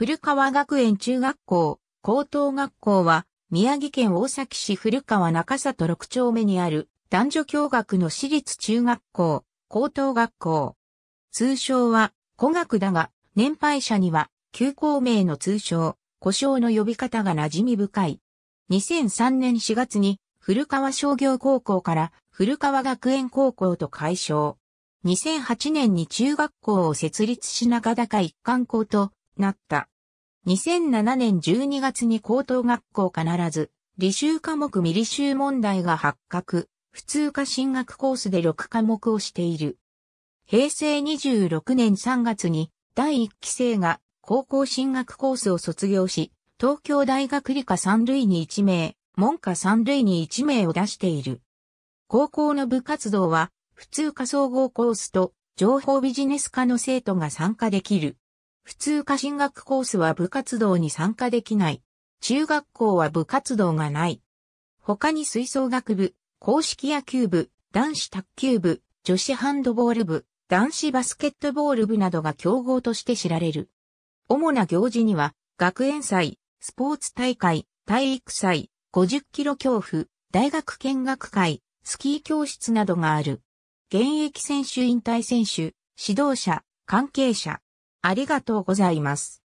古川学園中学校、高等学校は、宮城県大崎市古川中里六丁目にある、男女共学の私立中学校、高等学校。通称は、古学だが、年配者には、旧校名の通称、故障の呼び方が馴染み深い。2003年4月に、古川商業高校から古川学園高校と改称。2008年に中学校を設立し中高一貫校となった。2007年12月に高等学校必ず、履修科目未履修問題が発覚、普通科進学コースで6科目をしている。平成26年3月に第1期生が高校進学コースを卒業し、東京大学理科三類に1名、文科三類に1名を出している。高校の部活動は、普通科総合コースと情報ビジネス科の生徒が参加できる。普通科進学コースは部活動に参加できない。中学校は部活動がない。他に吹奏楽部、公式野球部、男子卓球部、女子ハンドボール部、男子バスケットボール部などが競合として知られる。主な行事には、学園祭、スポーツ大会、体育祭、50キロ恐怖、大学見学会、スキー教室などがある。現役選手引退選手、指導者、関係者、ありがとうございます。